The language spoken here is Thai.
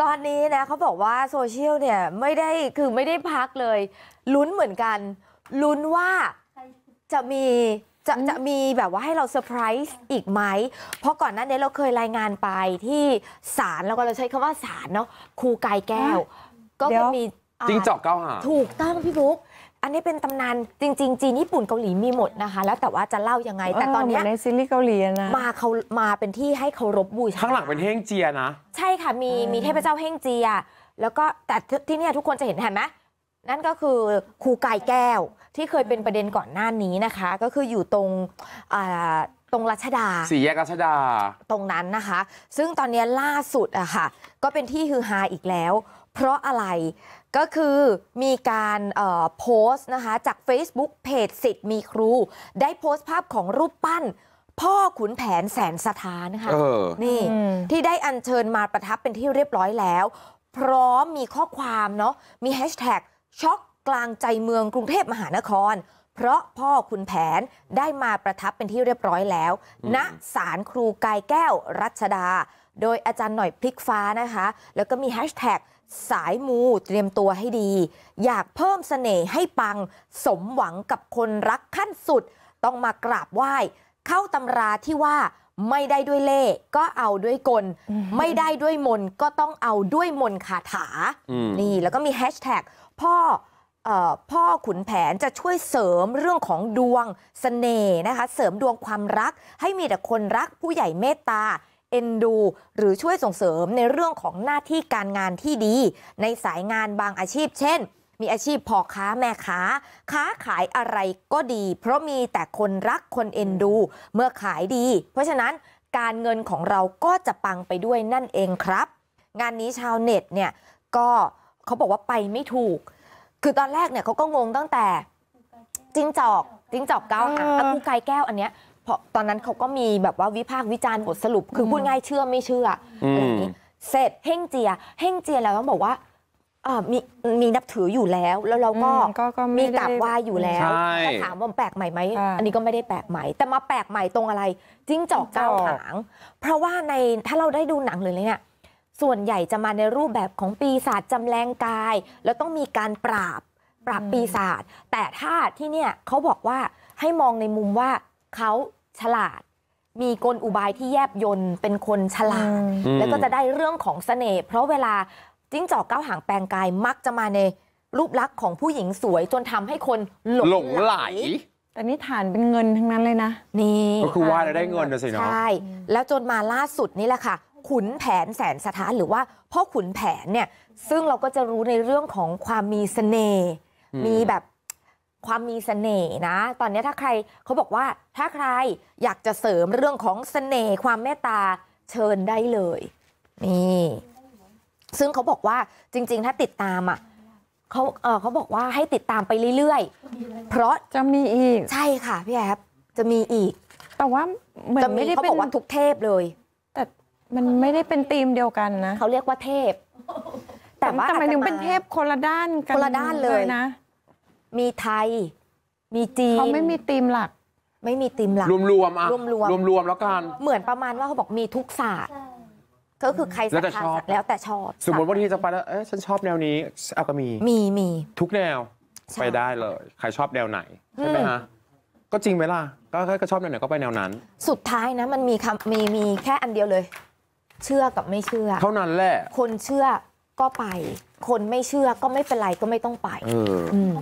ตอนนี้นะเขาบอกว่าโซเชียลเนี่ยไม่ได้คือไม่ได้พักเลยลุ้นเหมือนกันลุ้นว่าจะมีจะจะมีแบบว่าให้เราเซอร์ไพรส์อีกไหมเพราะก่อนหน้านี้เราเคยรายงานไปที่ศาลเราก็เราใช้คำว่าศาลเนาะครูกายแก้ว ก็จะมีจริงจอกเก้าหาถูกต้องพี่บุ๊กอันนี้เป็นตำนานจริงๆ จีน ญี่ปุ่น เกาหลี มีหมดนะคะ แล้วแต่ว่าจะเล่ายังไง แต่ตอนนี้ในซีรีส์เกาหลีนะ มาเขามาเป็นที่ให้เคารพบูชา ข้างหลังเป็นเฮงเจียนะ ใช่ค่ะ มีมีเทพเจ้าเฮงเจีย แล้วก็แต่ที่นี่ทุกคนจะเห็นเห็นไหม นั่นก็คือครูกายแก้วที่เคยเป็นประเด็นก่อนหน้านี้นะคะ ก็คืออยู่ตรงตรงรัชดา สี่แยกรัชดา ตรงนั้นนะคะ ซึ่งตอนนี้ล่าสุดอะค่ะ ก็เป็นที่ฮือฮาอีกแล้วเพราะอะไรก็คือมีการโพสต์นะคะ จาก Facebook เพจสิทธิ์มีครู ได้โพสต์ภาพของรูปปั้น พ่อขุนแผนแสนสถานค่ะออนี่ ที่ได้อัญเชิญมาประทับเป็นที่เรียบร้อยแล้วพร้อมมีข้อความเนาะมีแฮชแท็กช็อกกลางใจเมืองกรุงเทพมหานคร เพราะพ่อคุณแผนได้มาประทับเป็นที่เรียบร้อยแล้วณศาลครูกายแก้วรัชดาโดยอาจารย์หน่อยพลิกฟ้านะคะ แล้วก็มีแฮชแท็กสายมูเตรียมตัวให้ดี อยากเพิ่มสเสน่ห์ให้ปังสมหวังกับคนรักขั้นสุดต้องมากราบไหว้ เข้าตำราที่ว่าไม่ได้ด้วยเล่ก็เอาด้วยกลไม่ได้ด้วยมนก็ต้องเอาด้วยมนคาถานี่แล้วก็มีแฮชแท็กพ่อพ่อขุนแผนจะช่วยเสริมเรื่องของดวงสเสน่ห์นะคะเสริมดวงความรัก ให้มีแต่คนรักผู้ใหญ่เมตตาเอ็นดูหรือช่วยส่งเสริมในเรื่องของหน้าที่การงานที่ดี ในสายงานบางอาชีพ เช่น มีอาชีพพ่อค้าแม่ค้า ค้าขายอะไรก็ดี เพราะมีแต่คนรักคนเอ็นดู เมื่อขายดี เพราะฉะนั้นการเงินของเราก็จะปังไปด้วยนั่นเองครับ งานนี้ชาวเน็ตเนี่ยก็เขาบอกว่าไปไม่ถูก คือตอนแรกเนี่ยเขาก็งงตั้งแต่จิ้งจอกจิ้งจอกเก้าหางอกูไกแก้วอันเนี้ยเพราะตอนนั้นเขาก็มีแบบว่าวิพากษ์วิจารณ์บทสรุปคือพูดง่ายเชื่อไม่เชื่ออะไรอย่างนี้เสร็จเฮ่งเจียเฮ่งเจียแล้วต้องบอกว่าอ่ามีมีนับถืออยู่แล้วแล้วเราก็มก็ก็มีกราบไหว้อยู่แล้วใ่ถาถามว่าแปลกใหม่ไหม อันนี้ก็ไม่ได้แปลกใหม่ แต่มาแปลกใหม่ตรงอะไรจิ้งจอกเก้าหางเพราะว่าในถ้าเราได้ดูหนังหรืออะไรเนี่ยส่วนใหญ่จะมาในรูปแบบของปีศาจจำแรงกาย แล้วต้องมีการปราบปราบปีศาจแต่ถ้าที่เนี่ยเขาบอกว่าให้มองในมุมว่าเขาฉลาดมีกลอุบายที่แยบยนต์เป็นคนฉลาด แล้วก็จะได้เรื่องของสเสน่ห์เพราะเวลาจิ้งจอกเก้าหางแปลงกาย มักจะมาในรูปลักษณ์ของผู้หญิงสวยจนทำให้คนหลหลงไหลแต่นี่ฐานเป็นเงินทั้งนั้นเลยนะ นี่ก็คือว่าได้เงินนะสิเนาะใช่ แล้วจนมาล่าสุดนี่แหละค่ะ ขุนแผนแสนสถาน หรือว่าพ่อขุนแผนเนี่ยซึ่งเราก็จะรู้ในเรื่องของความมีเสน่ห์มีแบบความมีเสน่ห์นะ ตอนนี้ถ้าใครเขาบอกว่าถ้าใครอยากจะเสริมเรื่องของเสน่ห์ความเมตตาเชิญได้เลยนี่ซึ่งเขาบอกว่าจริง ๆ ถ้าติดตามอ่ะเขาเออเขาบอกว่าให้ติดตามไปเรื่อยๆเพราะจะมีอีก ใช่ค่ะ พี่แอฟจะมีอีก แต่ว่าเหมือนไม่ได้เขาบอกว่าทุกเทพเลยแต่มันไม่ได้เป็นธีมเดียวกันนะเขาเรียกว่าเทพ แต่ว่าทำไหมถึงเป็นเทพคนละด้านกันคนละด้านเลยนะมีไทย มีจีนเขาไม่มีธีมหลัก ไม่มีธีมหลัก รวมรวมอ่ะรวมรวมรวมๆแล้วกัน เหมือนประมาณว่าเขาบอกมีทุกศาสตร์ก็คือใครศรแล้วแต่ชอบ แล้วแต่ชอบ สมมติว่าที่จะไปแล้วเอ๊ะฉันชอบแนวนี้เอาก็มีมีมีทุกแนว ไปได้เลย ใครชอบแนวไหนใช่ไหมฮะก็จริงไหมล่ะก็ก็ชอบแนวไหนก็ไปแนวนั้น สุดท้ายนะมันมีคำมีมีแค่อันเดียวเลย เชื่อกับไม่เชื่อ เท่านั้นแหละ คนเชื่อก็ไป คนไม่เชื่อก็ไม่เป็นไรก็ไม่ต้องไปอม